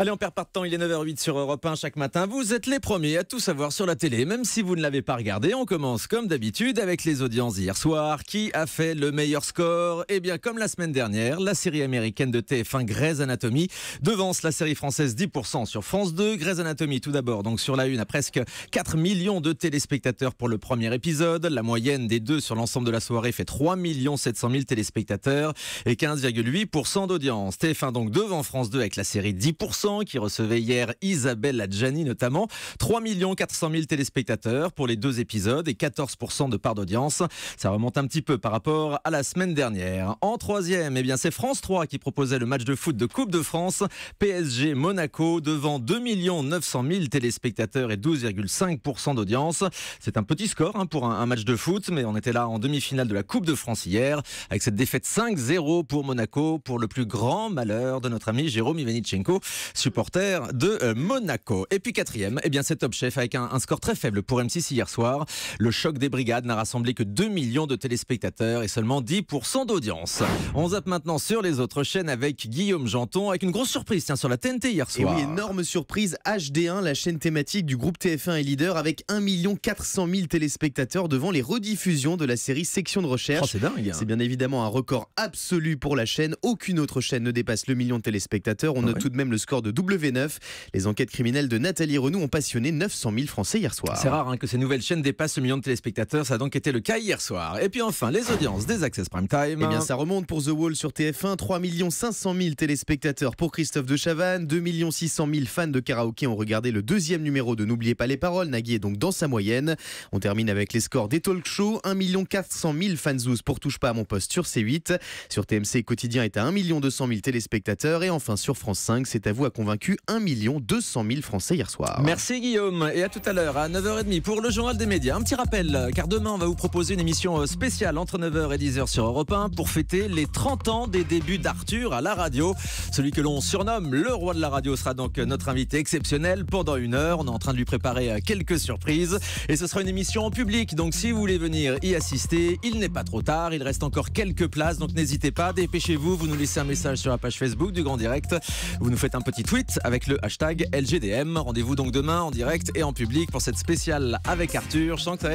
Allez, on perd pas de temps, il est 9h08 sur Europe 1 chaque matin. Vous êtes les premiers à tout savoir sur la télé, même si vous ne l'avez pas regardé. On commence comme d'habitude avec les audiences hier soir. Qui a fait le meilleur score Eh bien, comme la semaine dernière, la série américaine de TF1 Grey's Anatomy devance la série française 10% sur France 2. Grey's Anatomy tout d'abord, donc sur la une a presque 4 millions de téléspectateurs pour le premier épisode. La moyenne des deux sur l'ensemble de la soirée fait 3 700 000 téléspectateurs et 15,8% d'audience. TF1 donc devant France 2 avec la série 10% qui recevait hier Isabelle Adjani notamment. 3 400 000 téléspectateurs pour les deux épisodes et 14% de part d'audience. Ça remonte un petit peu par rapport à la semaine dernière. En troisième, eh bien c'est France 3 qui proposait le match de foot de Coupe de France. PSG Monaco devant 2 900 000 téléspectateurs et 12,5% d'audience. C'est un petit score hein, pour un, match de foot, mais on était là en demi-finale de la Coupe de France hier avec cette défaite 5-0 pour Monaco pour le plus grand malheur de notre ami Jérôme Ivanichenko supporters de euh, Monaco. Et puis quatrième, eh bien c'est Top Chef avec un, score très faible pour M6 hier soir. Le choc des brigades n'a rassemblé que 2 millions de téléspectateurs et seulement 10% d'audience. On zappe maintenant sur les autres chaînes avec Guillaume Janton, avec une grosse surprise tiens, sur la TNT hier soir. oui, énorme surprise, HD1, la chaîne thématique du groupe TF1 et leader avec 1 400 000 téléspectateurs devant les rediffusions de la série Section de recherche. Oh, c'est bien évidemment un record absolu pour la chaîne. Aucune autre chaîne ne dépasse le million de téléspectateurs. On ah note tout de même le score de W9. Les enquêtes criminelles de Nathalie Renou ont passionné 900 000 Français hier soir. C'est rare hein, que ces nouvelles chaînes dépassent le million de téléspectateurs. Ça a donc été le cas hier soir. Et puis enfin, les audiences des Access Prime Time. Eh bien, ça remonte pour The Wall sur TF1. 3 500 000 téléspectateurs pour Christophe de Chavannes. 2 600 000 fans de karaoké ont regardé le deuxième numéro de N'oubliez pas les paroles. Nagui est donc dans sa moyenne. On termine avec les scores des talk shows. 1 400 000 fanzous pour Touche pas à mon poste sur C8. Sur TMC, Quotidien est à 1 200 000 téléspectateurs. Et enfin, sur France 5, c'est à vous à convaincu 1 200 000 Français hier soir. Merci Guillaume et à tout à l'heure à 9h30 pour le journal des médias. Un petit rappel, car demain on va vous proposer une émission euh, spéciale entre 9h et 10h sur Europe 1 pour fêter les 30 ans des débuts d'Arthur à la radio. Celui que l'on surnomme le roi de la radio sera donc notre invité exceptionnel pendant une heure. On est en train de lui préparer euh, quelques surprises et ce sera une émission en public. Donc si vous voulez venir y assister, il n'est pas trop tard. Il reste encore quelques places, donc n'hésitez pas, dépêchez-vous. Vous nous laissez un message sur la page Facebook du Grand Direct. Vous nous faites un petit tweet avec le hashtag LGDM. Rendez-vous donc demain en direct et en public pour cette spéciale avec Arthur. Je sens que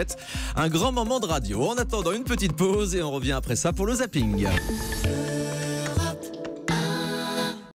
un grand moment de radio. En attendant une petite pause et on revient après ça pour le zapping.